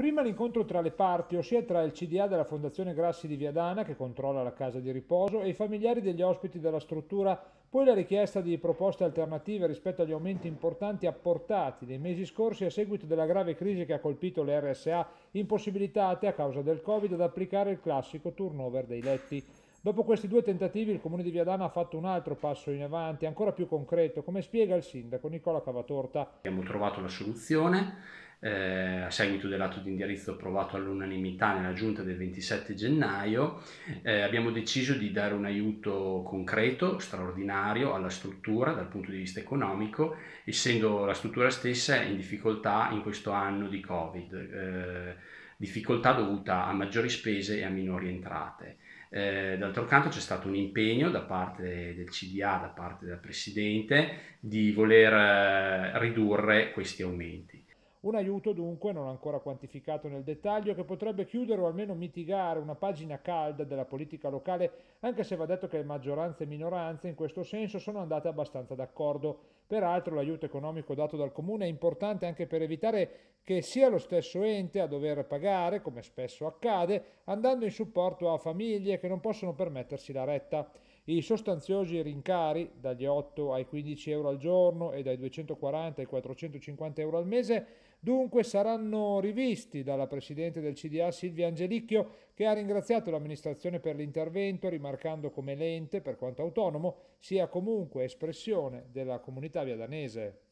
prima l'incontro tra le parti, ossia tra il CDA della Fondazione Grassi di Viadana, che controlla la casa di riposo, e i familiari degli ospiti della struttura, poi la richiesta di proposte alternative rispetto agli aumenti importanti apportati nei mesi scorsi a seguito della grave crisi che ha colpito le RSA, impossibilitate a causa del Covid ad applicare il classico turnover dei letti. Dopo questi due tentativi il comune di Viadana ha fatto un altro passo in avanti, ancora più concreto, come spiega il sindaco Nicola Cavatorta. Abbiamo trovato la soluzione eh, a seguito dell'atto di indirizzo approvato all'unanimità nella giunta del 27 gennaio, eh, abbiamo deciso di dare un aiuto concreto, straordinario alla struttura dal punto di vista economico, essendo la struttura stessa in difficoltà in questo anno di Covid, eh, difficoltà dovuta a maggiori spese e a minori entrate. Eh, d'altro canto c'è stato un impegno da parte del CDA, da parte del Presidente, di voler eh, ridurre questi aumenti. Un aiuto dunque, non ancora quantificato nel dettaglio, che potrebbe chiudere o almeno mitigare una pagina calda della politica locale, anche se va detto che maggioranza e minoranze in questo senso sono andate abbastanza d'accordo. Peraltro l'aiuto economico dato dal comune è importante anche per evitare che sia lo stesso ente a dover pagare, come spesso accade, andando in supporto a famiglie che non possono permettersi la retta. I sostanziosi rincari, dagli 8 ai 15 euro al giorno e dai 240 ai 450 euro al mese, dunque saranno rivisti dalla Presidente del CDA Silvia Angelicchio, che ha ringraziato l'amministrazione per l'intervento, rimarcando come l'ente, per quanto autonomo, sia comunque espressione della comunità viadanese.